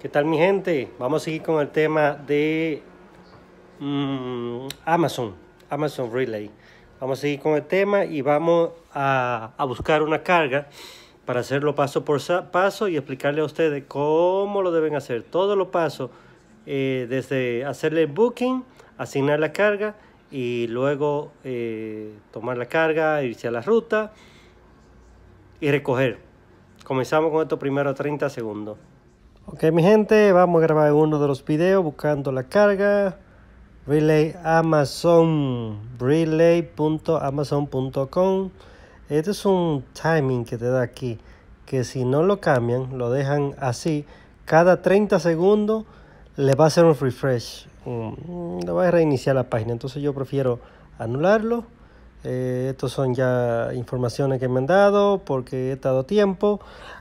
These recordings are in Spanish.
¿Qué tal mi gente? Vamos a seguir con el tema de mm, Amazon, Amazon Relay. Vamos a seguir con el tema y vamos a, buscar una carga para hacerlo paso por paso y explicarle a ustedes cómo lo deben hacer. Todos los pasos, eh, desde hacerle el booking, asignar la carga y luego eh, tomar la carga, irse a la ruta y recoger. Comenzamos con estos a 30 segundos. Ok mi gente, vamos a grabar uno de los videos buscando la carga Relay Amazon Relay.amazon.com Este es un timing que te da aquí Que si no lo cambian, lo dejan así Cada 30 segundos le va a hacer un refresh mm, Le va a reiniciar la página Entonces yo prefiero anularlo eh, estos son ya informaciones que me han dado porque he estado tiempo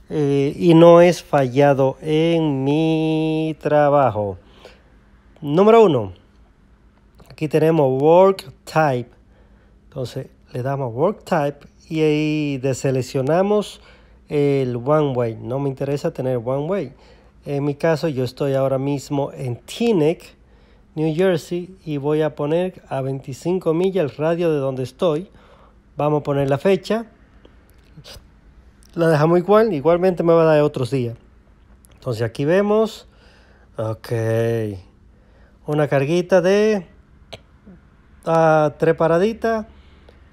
eh, y no es fallado en mi trabajo. Número uno, aquí tenemos Work Type. Entonces le damos Work Type y ahí deseleccionamos el One Way. No me interesa tener One Way. En mi caso yo estoy ahora mismo en TINEC New Jersey y voy a poner a 25 millas el radio de donde estoy. Vamos a poner la fecha. La dejamos igual, igualmente me va a dar otros días. Entonces aquí vemos, ok, una carguita de a ah, tres paraditas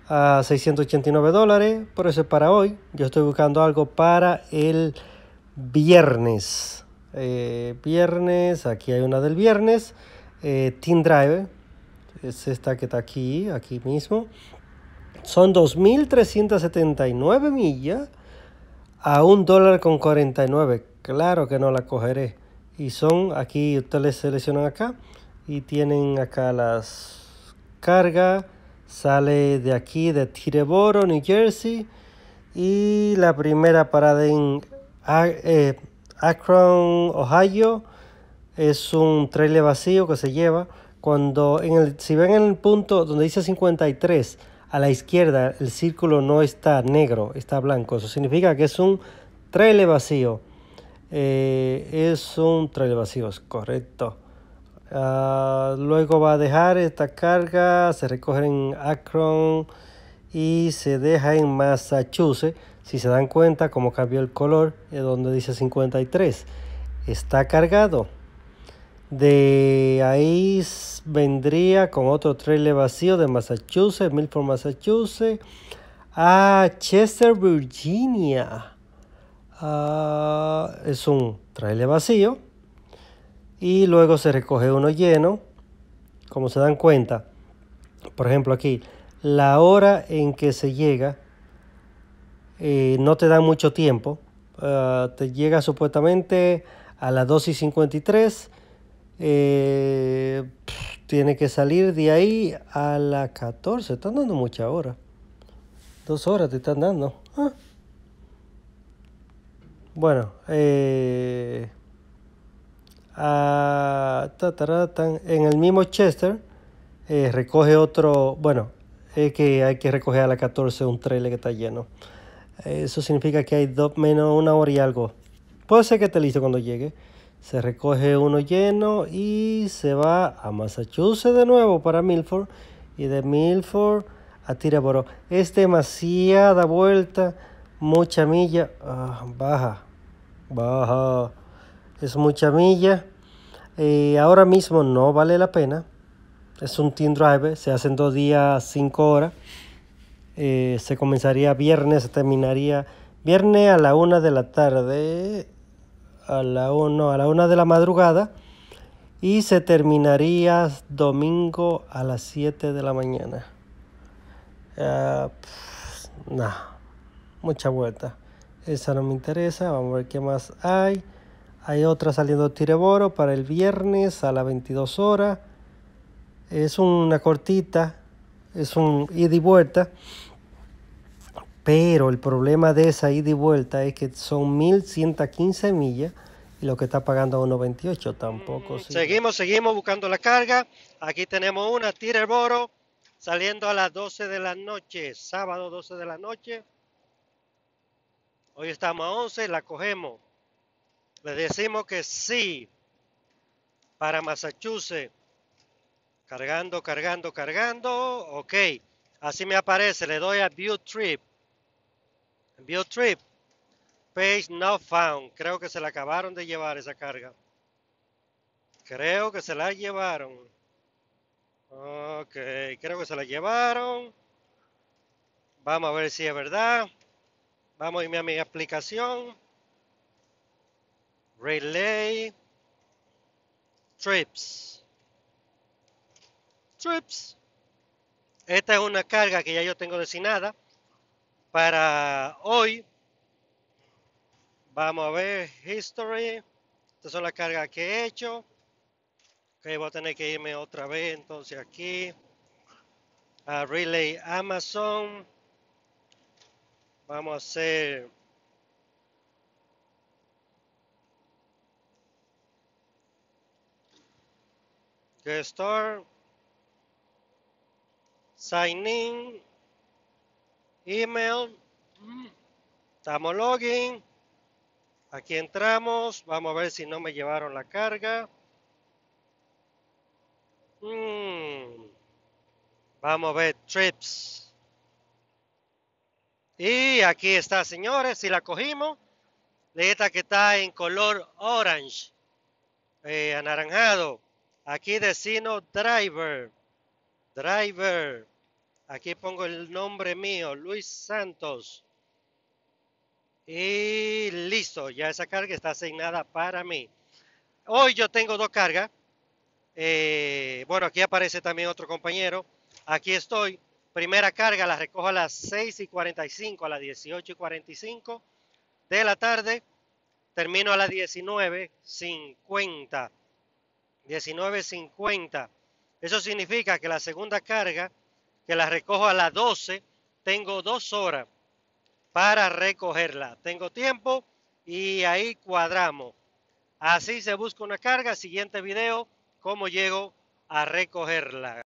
ah, a 689 dólares, por eso es para hoy. Yo estoy buscando algo para el viernes. Eh, viernes, aquí hay una del viernes. Eh, Team Drive, es esta que está aquí, aquí mismo. Son 2.379 millas a un dólar con 49. Claro que no la cogeré. Y son aquí, ustedes seleccionan acá y tienen acá las cargas. Sale de aquí, de Tireboro, New Jersey. Y la primera parada en ah, eh, Akron, Ohio es un trailer vacío que se lleva. Cuando en el, si ven en el punto donde dice 53, a la izquierda el círculo no está negro, está blanco. Eso significa que es un trailer vacío. Eh, es un trailer vacío, es correcto. Ah, luego va a dejar esta carga, se recoge en Akron y se deja en Massachusetts. Si se dan cuenta, como cambió el color, es donde dice 53. Está cargado. De ahí vendría con otro trailer vacío de Massachusetts, Milford, Massachusetts, a Chester, Virginia. Ah, es un trailer vacío y luego se recoge uno lleno. Como se dan cuenta, por ejemplo aquí, la hora en que se llega eh, no te da mucho tiempo. Ah, te llega supuestamente a las 2 y 53 eh, tiene que salir de ahí a las 14. Están dando mucha hora. Dos horas te están dando. Ah. Bueno, eh, en el mismo Chester eh, recoge otro. Bueno, es que hay que recoger a las 14 un trailer que está lleno. Eso significa que hay dos, menos una hora y algo. Puede ser que esté listo cuando llegue. Se recoge uno lleno y se va a Massachusetts de nuevo para Milford. Y de Milford a Tiraboro. Es demasiada vuelta, mucha milla. Ah, baja, baja. Es mucha milla. ahora mismo no vale la pena. Es un team drive. Se hacen dos días, cinco horas. Eh, se comenzaría viernes, se terminaría viernes a la una de la tarde a la 1 a la una de la madrugada y se terminaría domingo a las 7 de la mañana. Ah, no, mucha vuelta. Esa no me interesa. Vamos a ver qué más hay. Hay otra saliendo de Tireboro para el viernes a las 22 horas. Es una cortita, es un ida y vuelta. Pero el problema de esa ida y vuelta es que son 1115 millas y lo que está pagando a 1.28 tampoco. Mm, seguimos, seguimos buscando la carga. Aquí tenemos una, tira boro, saliendo a las 12 de la noche, sábado 12 de la noche. Hoy estamos a 11, la cogemos. Le decimos que sí para Massachusetts. Cargando, cargando, cargando. Ok, así me aparece. Le doy a View Trip envío trip. Page not found. Creo que se la acabaron de llevar esa carga. Creo que se la llevaron. Ok, creo que se la llevaron. Vamos a ver si es verdad. Vamos a irme a mi aplicación. Relay. Trips. Trips. Esta es una carga que ya yo tengo designada. Para hoy vamos a ver history. Estas son las cargas que he hecho. Que voy a tener que irme otra vez entonces aquí a Relay Amazon. Vamos a hacer Store. Sign in email, estamos login, aquí entramos, vamos a ver si no me llevaron la carga. Mm. Vamos a ver trips. Y aquí está, señores, si la cogimos, de esta que está en color orange, eh, anaranjado. Aquí decimos driver, driver. Aquí pongo el nombre mío, Luis Santos. Y listo, ya esa carga está asignada para mí. Hoy yo tengo dos cargas. Eh, bueno, aquí aparece también otro compañero. Aquí estoy. Primera carga la recojo a las 6 y 45, a las 18 y 45 de la tarde. Termino a las 19.50. 19.50. Eso significa que la segunda carga que la recojo a las 12, tengo dos horas para recogerla. Tengo tiempo y ahí cuadramos. Así se busca una carga. Siguiente video, cómo llego a recogerla.